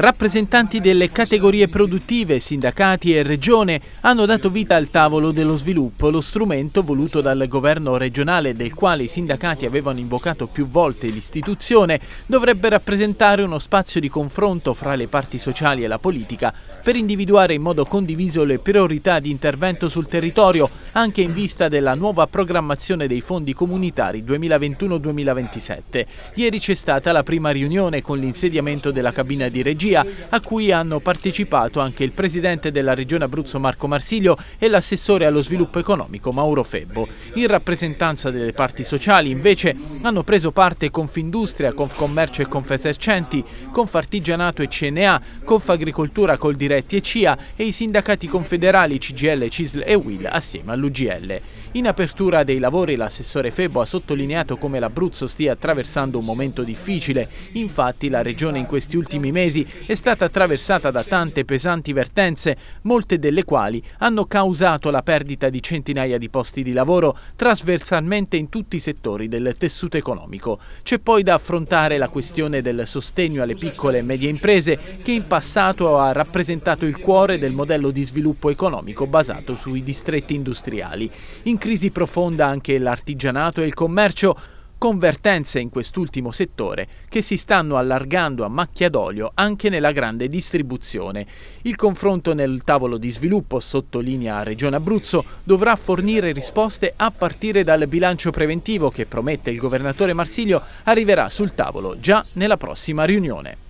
Rappresentanti delle categorie produttive, sindacati e regione hanno dato vita al tavolo dello sviluppo, lo strumento voluto dal governo regionale del quale i sindacati avevano invocato più volte l'istituzione, dovrebbe rappresentare uno spazio di confronto fra le parti sociali e la politica per individuare in modo condiviso le priorità di intervento sul territorio, anche in vista della nuova programmazione dei fondi comunitari 2021-2027. Ieri c'è stata la prima riunione con l'insediamento della cabina di regia energia, a cui hanno partecipato anche il presidente della regione Abruzzo Marco Marsiglio e l'assessore allo sviluppo economico Mauro Febbo. In rappresentanza delle parti sociali, invece, hanno preso parte Confindustria, Confcommercio e Confesercenti, Confartigianato e CNA, Confagricoltura Coldiretti e CIA e i sindacati confederali CGL, CISL e UIL assieme all'UGL. In apertura dei lavori l'assessore Febbo ha sottolineato come l'Abruzzo stia attraversando un momento difficile, infatti la regione in questi ultimi mesi è stata attraversata da tante pesanti vertenze, molte delle quali hanno causato la perdita di centinaia di posti di lavoro trasversalmente in tutti i settori del tessuto economico. C'è poi da affrontare la questione del sostegno alle piccole e medie imprese che in passato ha rappresentato il cuore del modello di sviluppo economico basato sui distretti industriali. In crisi profonda anche l'artigianato e il commercio convertenze in quest'ultimo settore che si stanno allargando a macchia d'olio anche nella grande distribuzione. Il confronto nel tavolo di sviluppo, sottolinea Regione Abruzzo, dovrà fornire risposte a partire dal bilancio preventivo che promette il governatore Marsiglio arriverà sul tavolo già nella prossima riunione.